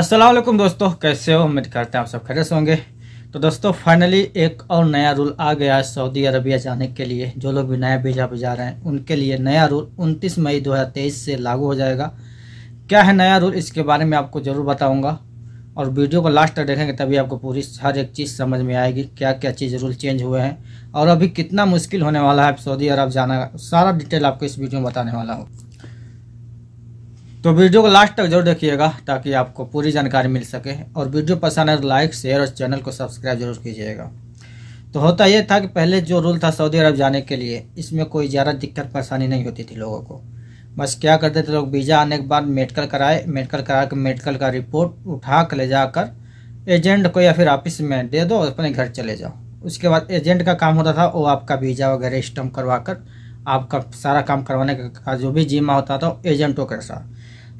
असलम दोस्तों कैसे हो उम्मीद करते हैं आप सब खरस होंगे तो दोस्तों फाइनली एक और नया रूल आ गया है सऊदी अरबिया जाने के लिए जो लोग भी नया वीज़ा पर जा रहे हैं उनके लिए नया रूल 29 मई 2023 से लागू हो जाएगा क्या है नया रूल इसके बारे में आपको ज़रूर बताऊंगा और वीडियो को लास्ट तक देखेंगे तभी आपको पूरी हर एक चीज़ समझ में आएगी क्या क्या चीज़ रूल चेंज हुए हैं और अभी कितना मुश्किल होने वाला है सऊदी अरब जाना सारा डिटेल आपको इस वीडियो में बताने वाला हूँ तो वीडियो को लास्ट तक जरूर देखिएगा ताकि आपको पूरी जानकारी मिल सके और वीडियो पसंद आए तो लाइक शेयर और चैनल को सब्सक्राइब जरूर कीजिएगा तो होता यह था कि पहले जो रूल था सऊदी अरब जाने के लिए इसमें कोई ज़्यादा दिक्कत परेशानी नहीं होती थी लोगों को बस क्या करते थे लोग वीज़ा आने के बाद मेडिकल कराए मेडिकल करा के मेडिकल का रिपोर्ट उठा कर ले जाकर एजेंट को या फिर ऑफिस में दे दो और अपने घर चले जाओ उसके बाद एजेंट का काम होता था वो आपका वीज़ा वगैरह स्टम्प करवा कर आपका सारा काम करवाने का जो भी जिम्मा होता था एजेंटों के साथ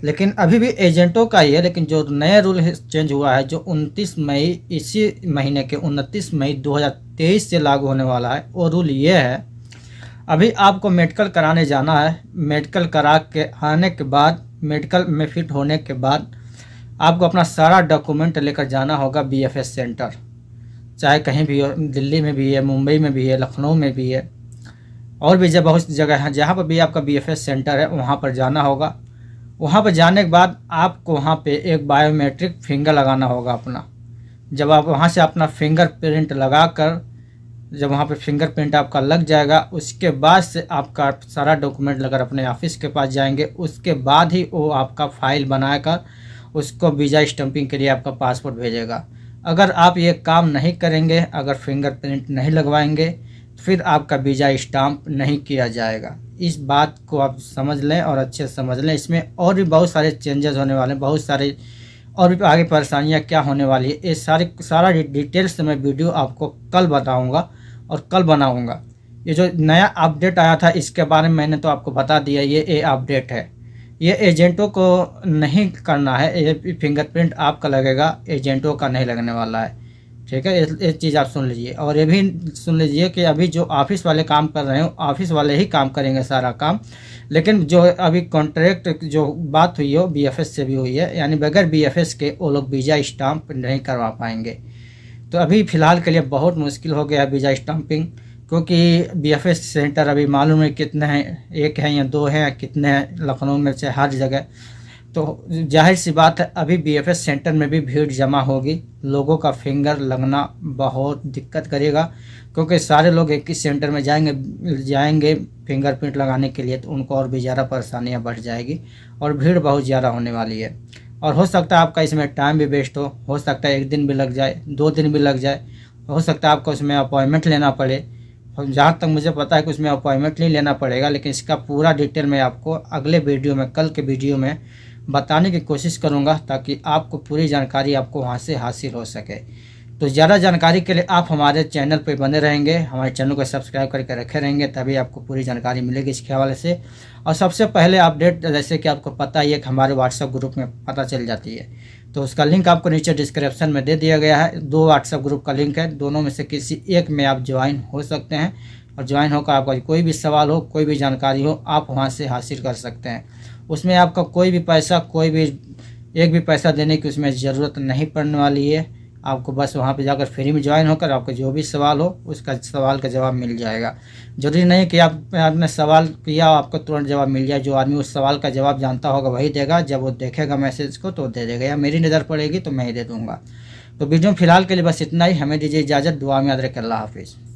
लेकिन अभी भी एजेंटों का ही है लेकिन जो नया रूल चेंज हुआ है जो 29 मई इसी महीने के 29 मई 2023 से लागू होने वाला है वो रूल ये है अभी आपको मेडिकल कराने जाना है मेडिकल करा के आने के बाद मेडिकल में फिट होने के बाद आपको अपना सारा डॉक्यूमेंट लेकर जाना होगा बीएफएस सेंटर चाहे कहीं भी हो दिल्ली में भी है मुंबई में भी है लखनऊ में भी है और भी जब बहुत जगह हैं जहाँ पर भी आपका बीएफएस सेंटर है वहाँ पर जाना होगा वहाँ पर जाने के बाद आपको वहाँ पे एक बायोमेट्रिक फिंगर लगाना होगा अपना जब आप वहाँ से अपना फिंगर प्रिंट लगा कर जब वहाँ पे फिंगर प्रिंट आपका लग जाएगा उसके बाद से आपका सारा डॉक्यूमेंट लगर अपने ऑफिस के पास जाएंगे उसके बाद ही वो आपका फाइल बनाकर उसको वीज़ा स्टम्पिंग के लिए आपका पासपोर्ट भेजेगा अगर आप ये काम नहीं करेंगे अगर फिंगर प्रिंट नहीं लगवाएंगे तो फिर आपका वीज़ा स्टाम्प नहीं किया जाएगा इस बात को आप समझ लें और अच्छे से समझ लें इसमें और भी बहुत सारे चेंजेस होने वाले हैं बहुत सारे और भी आगे परेशानियाँ क्या होने वाली है ये सारे सारा डिटेल्स मैं वीडियो आपको कल बताऊँगा और कल बनाऊँगा ये जो नया अपडेट आया था इसके बारे में मैंने तो आपको बता दिया ये ए अपडेट है ये एजेंटों को नहीं करना है ये फिंगरप्रिंट आपका लगेगा एजेंटों का नहीं लगने वाला है ठीक है ये चीज़ आप सुन लीजिए और ये भी सुन लीजिए कि अभी जो ऑफिस वाले काम कर रहे हैं ऑफिस वाले ही काम करेंगे सारा काम लेकिन जो अभी कॉन्ट्रैक्ट जो बात हुई हो बीएफएस से भी हुई है यानी बगैर बीएफएस के वो लोग वीज़ा स्टाम्प नहीं करवा पाएंगे तो अभी फ़िलहाल के लिए बहुत मुश्किल हो गया वीज़ा स्टाम्पिंग क्योंकि एस सेंटर अभी मालूम है कितने हैं एक हैं या दो हैं या कितने हैं लखनऊ में से हर जगह तो जाहिर सी बात है अभी बीएफएस सेंटर में भी भीड़ जमा होगी लोगों का फिंगर लगना बहुत दिक्कत करेगा क्योंकि सारे लोग एक ही सेंटर में जाएंगे जाएंगे फिंगरप्रिंट लगाने के लिए तो उनको और भी ज़्यादा परेशानियाँ बढ़ जाएगी और भीड़ बहुत ज़्यादा होने वाली है और हो सकता है आपका इसमें टाइम भी वेस्ट हो हो सकता है एक दिन भी लग जाए दो दिन भी लग जाए हो सकता है आपको उसमें अपॉइंटमेंट लेना पड़े जहाँ तक मुझे पता है कि उसमें अपॉइंटमेंट नहीं लेना पड़ेगा लेकिन इसका पूरा डिटेल मैं आपको अगले वीडियो में कल के वीडियो में बताने की कोशिश करूँगा ताकि आपको पूरी जानकारी आपको वहाँ से हासिल हो सके तो ज़्यादा जानकारी के लिए आप हमारे चैनल पर बने रहेंगे हमारे चैनल को सब्सक्राइब करके रखे रहेंगे तभी आपको पूरी जानकारी मिलेगी इसके हवाले से और सबसे पहले अपडेट जैसे कि आपको पता ही है कि हमारे व्हाट्सएप ग्रुप में पता चल जाती है तो उसका लिंक आपको नीचे डिस्क्रिप्शन में दे दिया गया है दो व्हाट्सएप ग्रुप का लिंक है दोनों में से किसी एक में आप ज्वाइन हो सकते हैं और ज्वाइन होकर आपका कोई भी सवाल हो कोई भी जानकारी हो आप वहाँ से हासिल कर सकते हैं उसमें आपका कोई भी पैसा कोई भी एक भी पैसा देने की उसमें ज़रूरत नहीं पड़ने वाली है आपको बस वहाँ पे जाकर फ्री में ज्वाइन होकर आपको जो भी सवाल हो उसका सवाल का जवाब मिल जाएगा जरूरी नहीं कि आप आपने सवाल किया आपको तुरंत जवाब मिल जाए जो आदमी उस सवाल का जवाब जानता होगा वही देगा जब वो देखेगा मैसेज को तो दे देगा या मेरी नज़र पड़ेगी तो मैं ही दे दूँगा तो वीडियो फिलहाल के लिए बस इतना ही हमें दीजिए इजाज़त दुआ में याद रखें अल्लाह हाफिज़